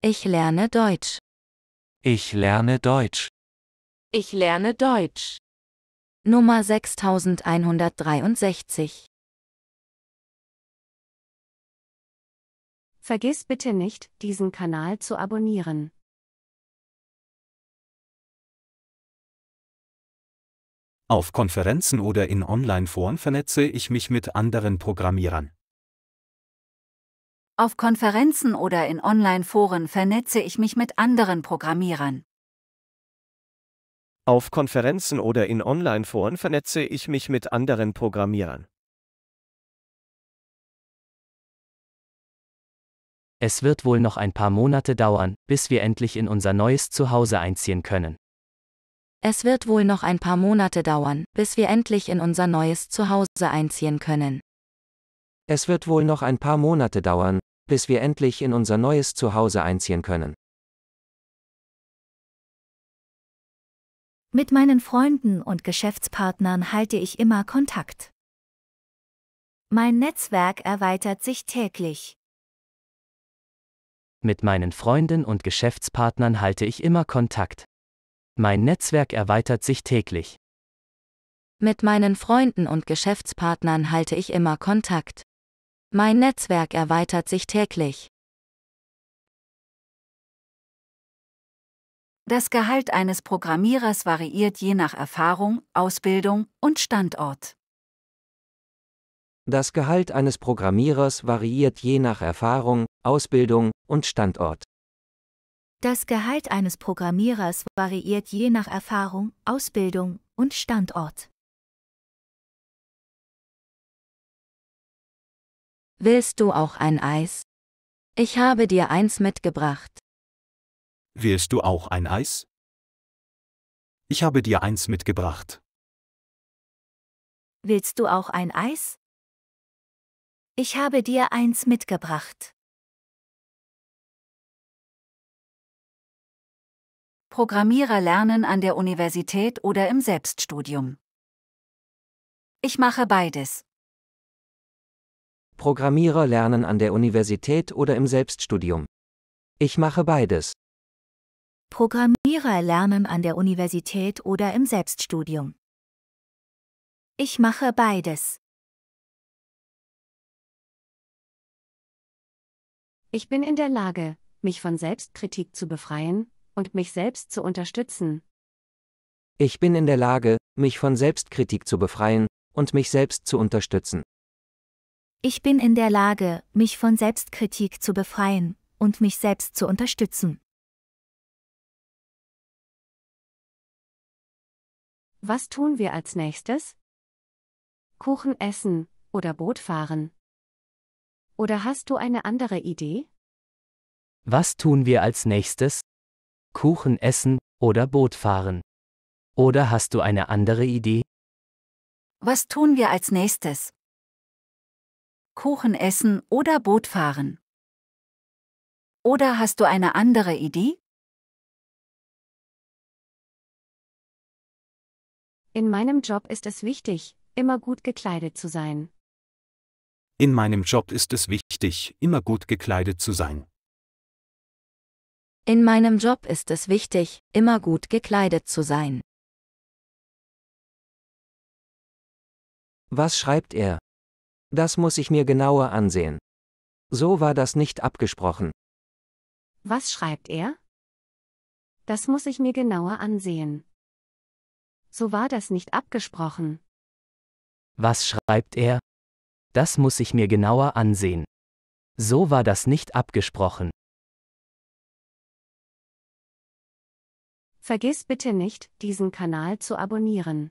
Ich lerne Deutsch. Ich lerne Deutsch. Ich lerne Deutsch. Nummer 6163. Vergiss bitte nicht, diesen Kanal zu abonnieren. Auf Konferenzen oder in Online-Foren vernetze ich mich mit anderen Programmierern. Auf Konferenzen oder in Online-Foren vernetze ich mich mit anderen Programmierern. Auf Konferenzen oder in Online-Foren vernetze ich mich mit anderen Programmierern. Es wird wohl noch ein paar Monate dauern, bis wir endlich in unser neues Zuhause einziehen können. Es wird wohl noch ein paar Monate dauern, bis wir endlich in unser neues Zuhause einziehen können. Es wird wohl noch ein paar Monate dauern, bis wir endlich in unser neues Zuhause einziehen können. Mit meinen Freunden und Geschäftspartnern halte ich immer Kontakt. Mein Netzwerk erweitert sich täglich. Mit meinen Freunden und Geschäftspartnern halte ich immer Kontakt. Mein Netzwerk erweitert sich täglich. Mit meinen Freunden und Geschäftspartnern halte ich immer Kontakt. Mein Netzwerk erweitert sich täglich. Das Gehalt eines Programmierers variiert je nach Erfahrung, Ausbildung und Standort. Das Gehalt eines Programmierers variiert je nach Erfahrung, Ausbildung und Standort. Das Gehalt eines Programmierers variiert je nach Erfahrung, Ausbildung und Standort. Willst du auch ein Eis? Ich habe dir eins mitgebracht. Willst du auch ein Eis? Ich habe dir eins mitgebracht. Willst du auch ein Eis? Ich habe dir eins mitgebracht. Programmierer lernen an der Universität oder im Selbststudium. Ich mache beides. Programmierer lernen an der Universität oder im Selbststudium. Ich mache beides. Programmierer lernen an der Universität oder im Selbststudium. Ich mache beides. Ich bin in der Lage, mich von Selbstkritik zu befreien und mich selbst zu unterstützen. Ich bin in der Lage, mich von Selbstkritik zu befreien und mich selbst zu unterstützen. Ich bin in der Lage, mich von Selbstkritik zu befreien und mich selbst zu unterstützen. Was tun wir als nächstes? Kuchen essen oder Boot fahren? Oder hast du eine andere Idee? Was tun wir als nächstes? Kuchen essen oder Boot fahren? Oder hast du eine andere Idee? Was tun wir als nächstes? Kuchen essen oder Boot fahren. Oder hast du eine andere Idee? In meinem Job ist es wichtig, immer gut gekleidet zu sein. In meinem Job ist es wichtig, immer gut gekleidet zu sein. In meinem Job ist es wichtig, immer gut gekleidet zu sein. Was schreibt er? Das muss ich mir genauer ansehen. So war das nicht abgesprochen. Was schreibt er? Das muss ich mir genauer ansehen. So war das nicht abgesprochen. Was schreibt er? Das muss ich mir genauer ansehen. So war das nicht abgesprochen. Vergiss bitte nicht, diesen Kanal zu abonnieren.